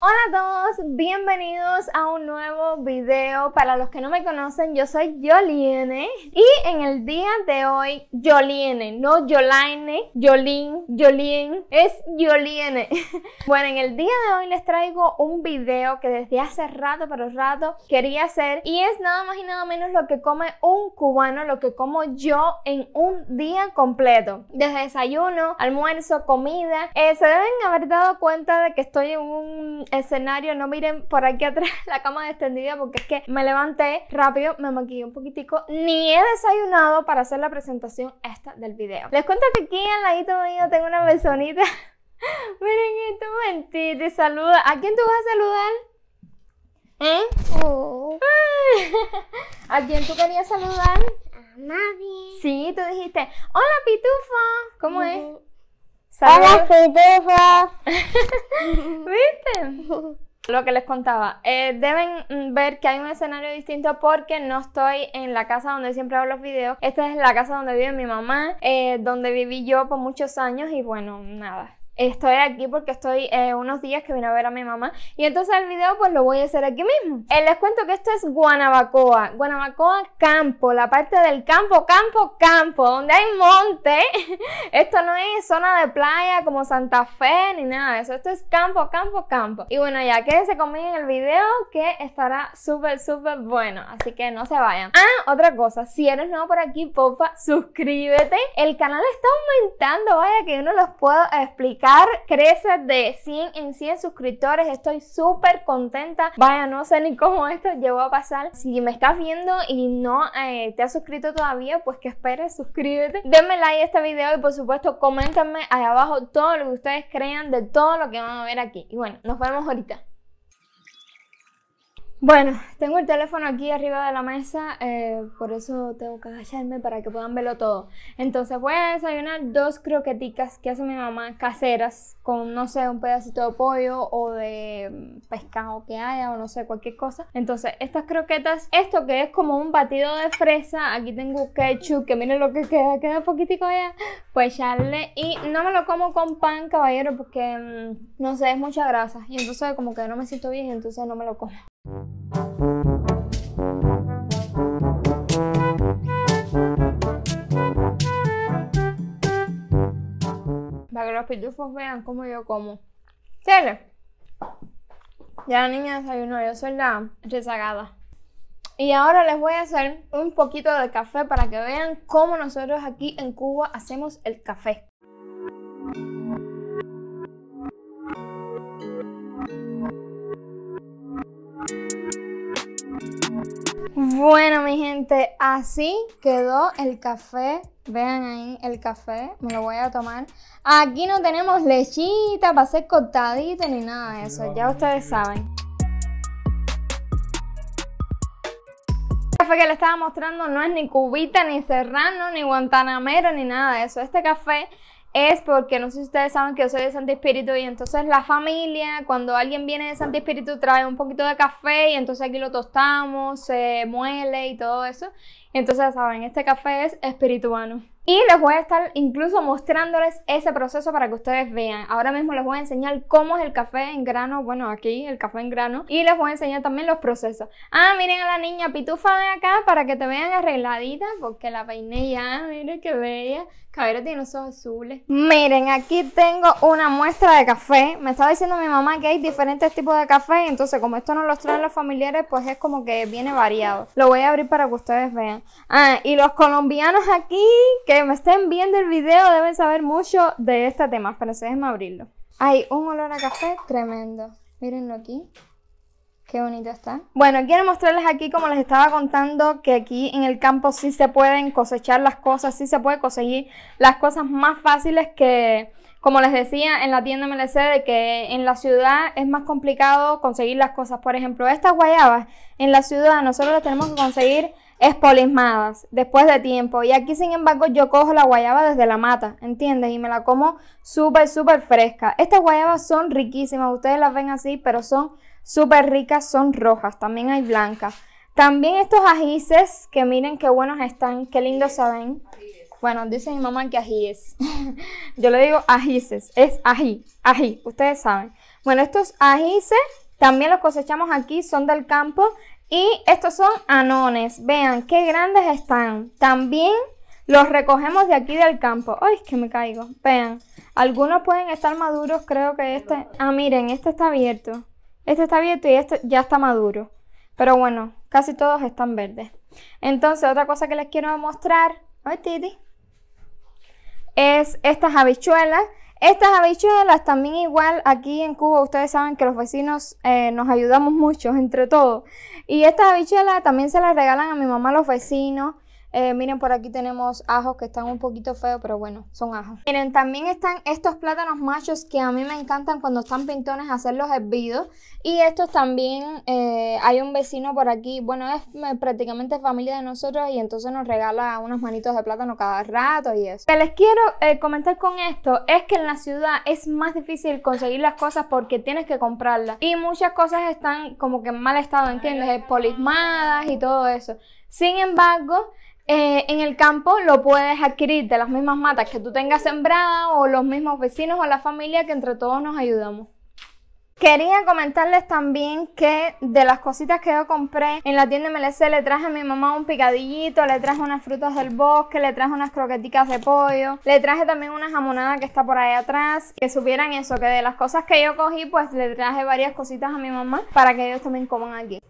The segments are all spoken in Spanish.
Hola a todos, bienvenidos a un nuevo video. Para los que no me conocen, yo soy Yoliene y en el día de hoy, Yoliene, no Yolaine, Yolin, Yolien, es Yoliene. bueno, en el día de hoy les traigo un video que desde hace rato, pero rato quería hacer y es nada más y nada menos lo que come un cubano, lo que como yo en un día completo. Desde desayuno, almuerzo, comida, eh, se deben haber dado cuenta de que estoy en un escenario, no miren por aquí atrás la cama extendida porque es que me levanté rápido, me maquillé un poquitico, ni he desayunado para hacer la presentación esta del video. Les cuento que aquí al ladito mío tengo una personita. miren esto, ti, te saluda. ¿A quién tú vas a saludar? ¿Eh? Oh. ¿A quién tú querías saludar? A nadie. Sí, tú dijiste, hola pitufa, ¿cómo es? Hola, ¿Viste? Lo que les contaba, eh, deben ver que hay un escenario distinto porque no estoy en la casa donde siempre hago los videos. Esta es la casa donde vive mi mamá, eh, donde viví yo por muchos años y bueno, nada, estoy aquí porque estoy eh, unos días que vine a ver a mi mamá y entonces el video pues lo voy a hacer aquí mismo. Eh, les cuento que esto es Guanabacoa, Guanabacoa campo, la parte del campo, campo, campo, donde hay monte. esto no es zona de playa como Santa Fe ni nada de eso, esto es campo, campo, campo. Y bueno ya, quédense conmigo en el video que estará súper, súper bueno, así que no se vayan. Ah, otra cosa, si eres nuevo por aquí, popa, suscríbete. El canal está aumentando, vaya que yo no los puedo explicar Car crece de 100 en 100 suscriptores. Estoy súper contenta. Vaya, no sé ni cómo esto llegó a pasar. Si me estás viendo y no eh, te has suscrito todavía, pues que esperes, suscríbete. Denme like a este video y por supuesto coméntame ahí abajo todo lo que ustedes crean de todo lo que van a ver aquí. Y bueno, nos vemos ahorita. Bueno, tengo el teléfono aquí arriba de la mesa, eh, por eso tengo que agacharme para que puedan verlo todo. Entonces voy a desayunar dos croqueticas que hace mi mamá caseras con, no sé, un pedacito de pollo o de mm, pescado que haya o no sé, cualquier cosa. Entonces estas croquetas, esto que es como un batido de fresa, aquí tengo ketchup, que miren lo que queda, queda poquitico pues ya, pues le, Y no me lo como con pan, caballero, porque, mm, no sé, es mucha grasa. Y entonces como que no me siento bien, entonces no me lo como. Para que los pitufos vean cómo yo como. Ya la niña desayunó, yo soy la rezagada. Y ahora les voy a hacer un poquito de café para que vean cómo nosotros aquí en Cuba hacemos el café. Bueno, mi gente, así quedó el café. Vean ahí el café, me lo voy a tomar. Aquí no tenemos lechita para hacer cortadito ni nada de eso, ya ustedes saben. El café que les estaba mostrando no es ni cubita, ni serrano, ni guantanamero, ni nada de eso. Este café es porque no sé si ustedes saben que yo soy de Santo Espíritu y entonces la familia, cuando alguien viene de Santo Espíritu, trae un poquito de café y entonces aquí lo tostamos, se muele y todo eso. Entonces, saben, este café es espirituano. Y les voy a estar incluso mostrándoles ese proceso para que ustedes vean. Ahora mismo les voy a enseñar cómo es el café en grano, bueno, aquí el café en grano. Y les voy a enseñar también los procesos. Ah, miren a la niña pitufa de acá para que te vean arregladita, porque la peiné ya, miren qué bella. Cabello tiene los ojos azules. Miren, aquí tengo una muestra de café. Me estaba diciendo mi mamá que hay diferentes tipos de café, entonces como esto no los traen los familiares, pues es como que viene variado. Lo voy a abrir para que ustedes vean. Ah, y los colombianos aquí que me estén viendo el video deben saber mucho de este tema. se déjenme abrirlo. Hay un olor a café tremendo. Mírenlo aquí. Qué bonito está. Bueno, quiero mostrarles aquí, como les estaba contando, que aquí en el campo sí se pueden cosechar las cosas, sí se puede conseguir las cosas más fáciles que, como les decía, en la tienda MLC, de que en la ciudad es más complicado conseguir las cosas. Por ejemplo, estas guayabas en la ciudad nosotros las tenemos que conseguir espolismadas, después de tiempo. Y aquí, sin embargo, yo cojo la guayaba desde la mata, ¿entiendes? Y me la como súper, súper fresca. Estas guayabas son riquísimas, ustedes las ven así, pero son súper ricas, son rojas, también hay blancas. También estos ajíes, que miren qué buenos están, qué lindos saben Bueno, dice mi mamá que ajíes yo le digo ajíes, es ají, ají, ustedes saben. Bueno, estos ajíes también los cosechamos aquí, son del campo y estos son anones. Vean qué grandes están. También los recogemos de aquí del campo. ¡Ay, es que me caigo! Vean, algunos pueden estar maduros. Creo que este... Ah, miren, este está abierto. Este está abierto y este ya está maduro. Pero bueno, casi todos están verdes. Entonces, otra cosa que les quiero mostrar... ¡Ay, Titi! Es estas habichuelas estas habichuelas también igual aquí en Cuba, ustedes saben que los vecinos eh, nos ayudamos mucho entre todos. Y estas habichuelas también se las regalan a mi mamá los vecinos. Eh, miren, por aquí tenemos ajos que están un poquito feos, pero bueno, son ajos. Miren, también están estos plátanos machos que a mí me encantan cuando están pintones hacerlos hervidos. Y estos también, eh, hay un vecino por aquí, bueno, es eh, prácticamente familia de nosotros y entonces nos regala unos manitos de plátano cada rato y eso. que les quiero comentar con esto es que en la ciudad es más difícil conseguir las cosas porque tienes que comprarlas. Y muchas cosas están como que en mal estado, ¿entiendes? Polismadas y todo eso. Sin embargo... Eh, en el campo lo puedes adquirir de las mismas matas que tú tengas sembrada o los mismos vecinos o la familia que entre todos nos ayudamos. Quería comentarles también que de las cositas que yo compré en la tienda MLC le traje a mi mamá un picadillito, le traje unas frutas del bosque, le traje unas croqueticas de pollo, le traje también una jamonada que está por ahí atrás, que supieran eso, que de las cosas que yo cogí pues le traje varias cositas a mi mamá para que ellos también coman aquí.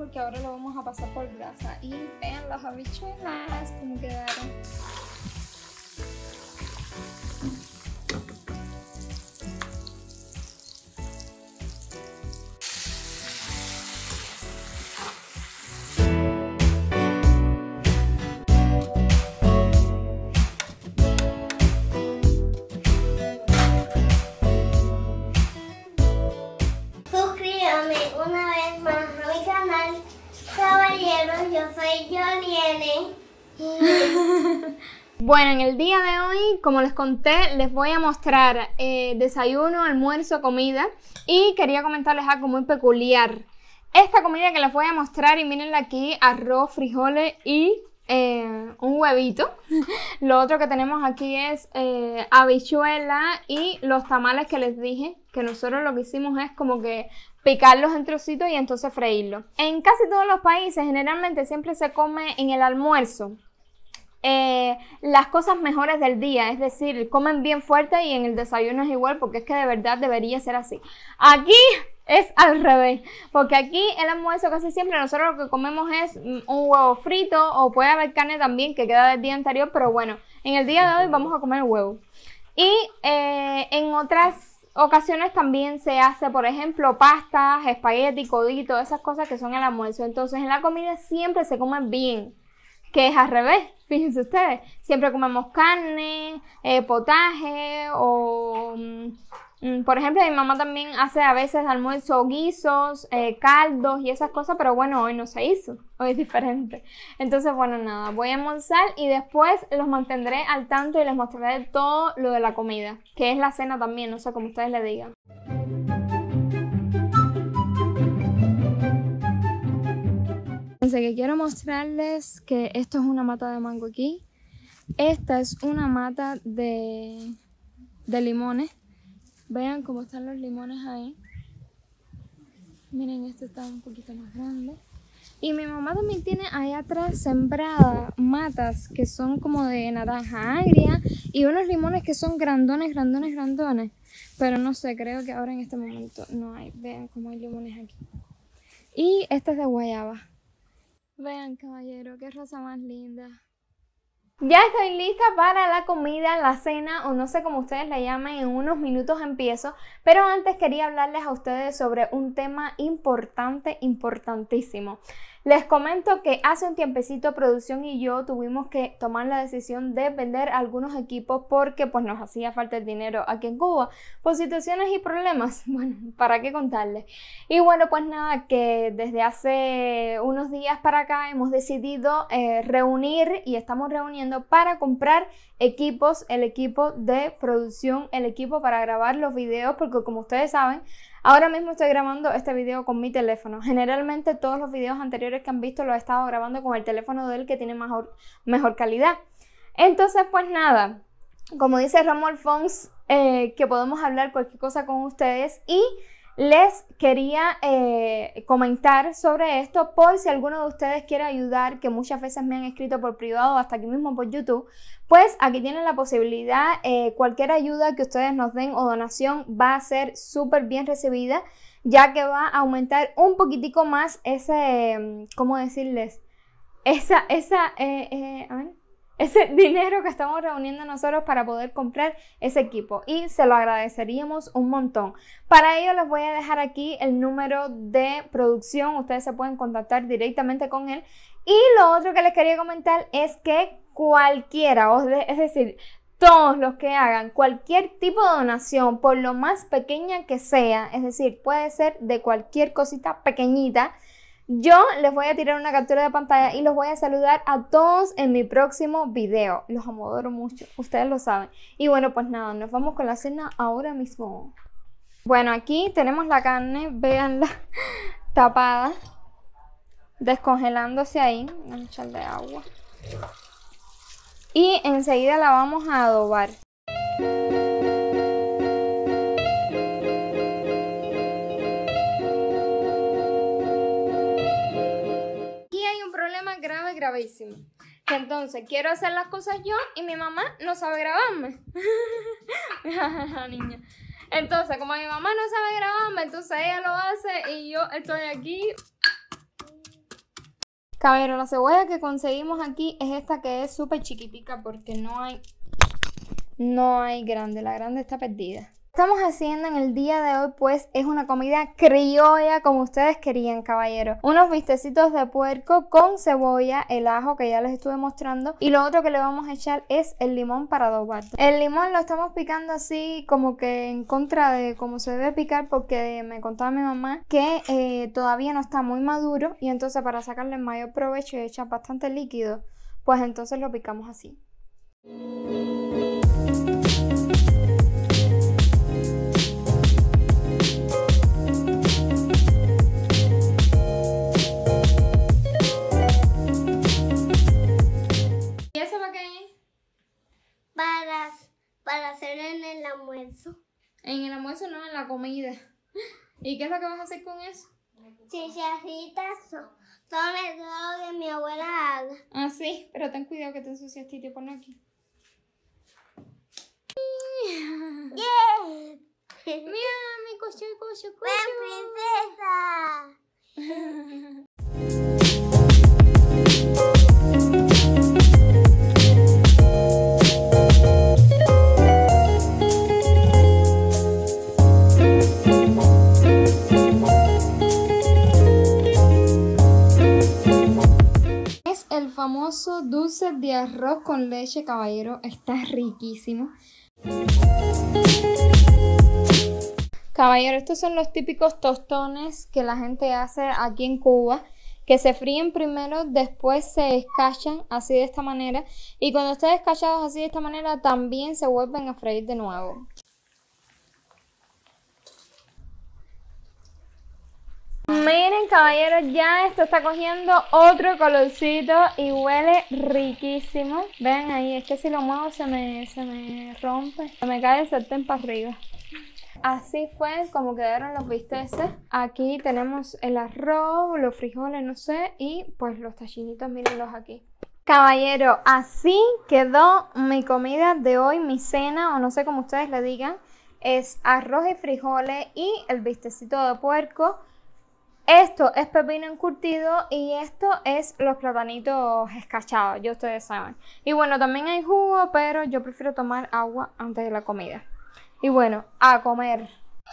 porque ahora lo vamos a pasar por grasa. Y vean las habichuelas como quedaron. Bueno, en el día de hoy, como les conté, les voy a mostrar eh, desayuno, almuerzo, comida y quería comentarles algo muy peculiar. Esta comida que les voy a mostrar y mirenla aquí, arroz, frijoles y eh, un huevito. Lo otro que tenemos aquí es eh, habichuela y los tamales que les dije, que nosotros lo que hicimos es como que picarlos en trocitos y entonces freírlos. En casi todos los países generalmente siempre se come en el almuerzo eh, las cosas mejores del día, es decir, comen bien fuerte y en el desayuno es igual, porque es que de verdad debería ser así. Aquí es al revés, porque aquí el almuerzo casi siempre nosotros lo que comemos es mm, un huevo frito o puede haber carne también que queda del día anterior, pero bueno, en el día de hoy vamos a comer huevo. Y eh, en otras ocasiones también se hace, por ejemplo, pastas, espagueti, codito, esas cosas que son el almuerzo. Entonces en la comida siempre se comen bien que es al revés, fíjense ustedes. Siempre comemos carne, eh, potaje o... Mm, mm, por ejemplo, mi mamá también hace a veces almuerzo, guisos, eh, caldos y esas cosas, pero bueno, hoy no se hizo, hoy es diferente. Entonces, bueno, nada, voy a almorzar y después los mantendré al tanto y les mostraré todo lo de la comida, que es la cena también, no sé, sea, como ustedes le digan. que quiero mostrarles que esto es una mata de mango aquí. Esta es una mata de, limones. Vean cómo están los limones ahí. Miren, este está un poquito más grande. Y mi mamá también tiene ahí atrás sembrada matas que son como de naranja agria y unos limones que son grandones, grandones, grandones. Pero no sé, creo que ahora en este momento no hay. Vean cómo hay limones aquí. Y esta es de guayaba. Vean, caballero, qué rosa más linda. Ya estoy lista para la comida, la cena o no sé cómo ustedes la llamen, en unos minutos empiezo, pero antes quería hablarles a ustedes sobre un tema importante, importantísimo. Les comento que hace un tiempecito producción y yo tuvimos que tomar la decisión de vender algunos equipos porque pues nos hacía falta el dinero aquí en Cuba por situaciones y problemas. Bueno, ¿para qué contarles? Y bueno, pues nada, que desde hace unos días para acá hemos decidido eh, reunir y estamos reuniendo para comprar equipos, el equipo de producción, el equipo para grabar los videos porque como ustedes saben, Ahora mismo estoy grabando este video con mi teléfono. Generalmente todos los videos anteriores que han visto los he estado grabando con el teléfono de él que tiene mejor, mejor calidad. Entonces, pues nada, como dice Ramón Fons, eh, que podemos hablar cualquier cosa con ustedes y les quería eh, comentar sobre esto por si alguno de ustedes quiere ayudar, que muchas veces me han escrito por privado, hasta aquí mismo por YouTube, pues aquí tienen la posibilidad, eh, cualquier ayuda que ustedes nos den o donación va a ser súper bien recibida, ya que va a aumentar un poquitico más ese, mm, ¿cómo decirles? Esa, esa, eh, ese dinero que estamos reuniendo nosotros para poder comprar ese equipo y se lo agradeceríamos un montón. Para ello les voy a dejar aquí el número de producción, ustedes se pueden contactar directamente con él. Y lo otro que les quería comentar es que cualquiera, es decir, todos los que hagan cualquier tipo de donación, por lo más pequeña que sea, es decir, puede ser de cualquier cosita pequeñita, yo les voy a tirar una captura de pantalla y los voy a saludar a todos en mi próximo video. Los amodoro mucho, ustedes lo saben. Y bueno, pues nada, nos vamos con la cena ahora mismo. Bueno, aquí tenemos la carne, véanla, tapada, descongelándose ahí. Vamos a echarle agua. Y enseguida la vamos a adobar. entonces quiero hacer las cosas yo y mi mamá no sabe grabarme. Entonces, como mi mamá no sabe grabarme, entonces ella lo hace y yo estoy aquí. cabero la cebolla que conseguimos aquí es esta que es súper chiquitica porque no hay, no hay grande. La grande está perdida. Estamos haciendo en el día de hoy pues es una comida criolla como ustedes querían caballeros unos vistecitos de puerco con cebolla el ajo que ya les estuve mostrando y lo otro que le vamos a echar es el limón para adobar el limón lo estamos picando así como que en contra de cómo se debe picar porque me contaba mi mamá que eh, todavía no está muy maduro y entonces para sacarle el mayor provecho y echar bastante líquido pues entonces lo picamos así para hacer en el almuerzo. En el almuerzo, no, en la comida. ¿Y qué es lo que vas a hacer con eso? Chicharritas son el lo que mi abuela haga. Ah, sí, pero ten cuidado que te ensucias, te pones aquí. ¡Bien! Mira, mi coche, coche. ¡Buen princesa! el famoso dulce de arroz con leche, caballero. Está riquísimo. Caballero, estos son los típicos tostones que la gente hace aquí en Cuba, que se fríen primero, después se escachan así de esta manera y cuando estén escachados así de esta manera también se vuelven a freír de nuevo. Miren caballeros, ya esto está cogiendo otro colorcito y huele riquísimo. Vean ahí, es que si lo muevo se me, se me rompe, se me cae el sartén para arriba. Así fue como quedaron los bisteces. Aquí tenemos el arroz, los frijoles, no sé, y pues los tachinitos, mírenlos aquí. Caballero, así quedó mi comida de hoy, mi cena, o no sé cómo ustedes le digan. Es arroz y frijoles y el bistecito de puerco esto es pepino encurtido y esto es los platanitos escachados, ya ustedes saben. Y bueno, también hay jugo, pero yo prefiero tomar agua antes de la comida. Y bueno, a comer.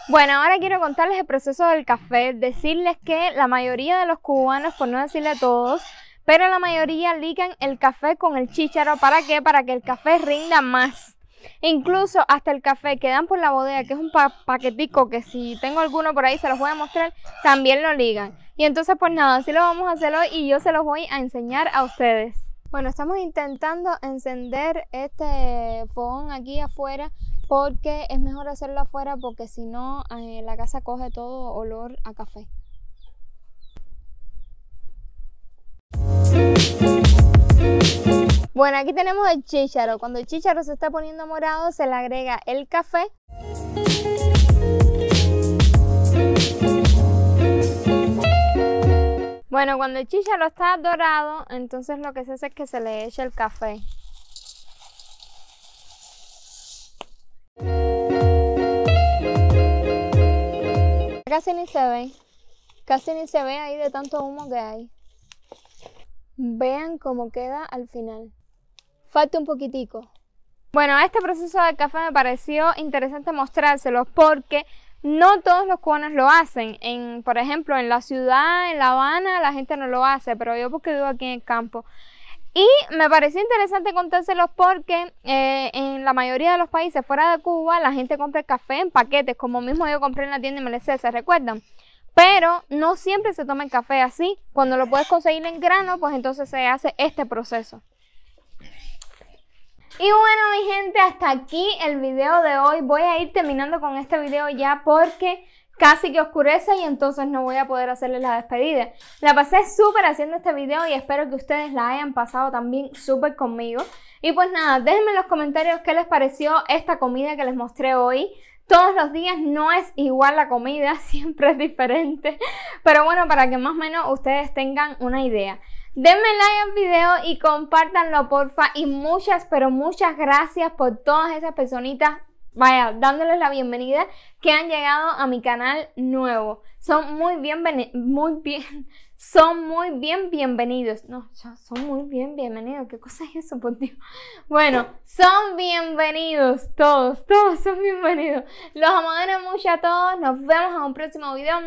Bueno, ahora quiero contarles el proceso del café, decirles que la mayoría de los cubanos, por no decirle a todos, pero la mayoría ligan el café con el chícharo. ¿Para qué? Para que el café rinda más incluso hasta el café que dan por la bodega, que es un paquetico que si tengo alguno por ahí se los voy a mostrar, también lo ligan. Y entonces pues nada, así lo vamos a hacer hoy y yo se los voy a enseñar a ustedes. Bueno, estamos intentando encender este fogón aquí afuera porque es mejor hacerlo afuera porque si no eh, la casa coge todo olor a café. Bueno, aquí tenemos el chícharo. Cuando el chícharo se está poniendo morado, se le agrega el café. Bueno, cuando el chícharo está dorado, entonces lo que se hace es que se le echa el café. Casi ni se ve. Casi ni se ve ahí de tanto humo que hay. Vean cómo queda al final falta un poquitico. Bueno, este proceso de café me pareció interesante mostrárselos porque no todos los cubanos lo hacen. En, por ejemplo, en la ciudad, en La Habana, la gente no lo hace, pero yo porque vivo aquí en el campo. Y me pareció interesante contárselos porque eh, en la mayoría de los países fuera de Cuba la gente compra café en paquetes, como mismo yo compré en la tienda MLC, ¿se recuerdan? Pero no siempre se toma el café así. Cuando lo puedes conseguir en grano, pues entonces se hace este proceso. Y bueno mi gente, hasta aquí el video de hoy. Voy a ir terminando con este video ya porque casi que oscurece y entonces no voy a poder hacerles la despedida. La pasé súper haciendo este video y espero que ustedes la hayan pasado también súper conmigo. Y pues nada, déjenme en los comentarios qué les pareció esta comida que les mostré hoy. Todos los días no es igual la comida, siempre es diferente. Pero bueno, para que más o menos ustedes tengan una idea. Denme like al video y compártanlo porfa y muchas pero muchas gracias por todas esas personitas vaya, dándoles la bienvenida que han llegado a mi canal nuevo. Son muy bien, muy bien, son muy bien bienvenidos. No, son muy bien bienvenidos. ¿Qué cosa es eso, por Dios? Bueno, son bienvenidos todos, todos son bienvenidos. Los amo mucho a todos. Nos vemos en un próximo video.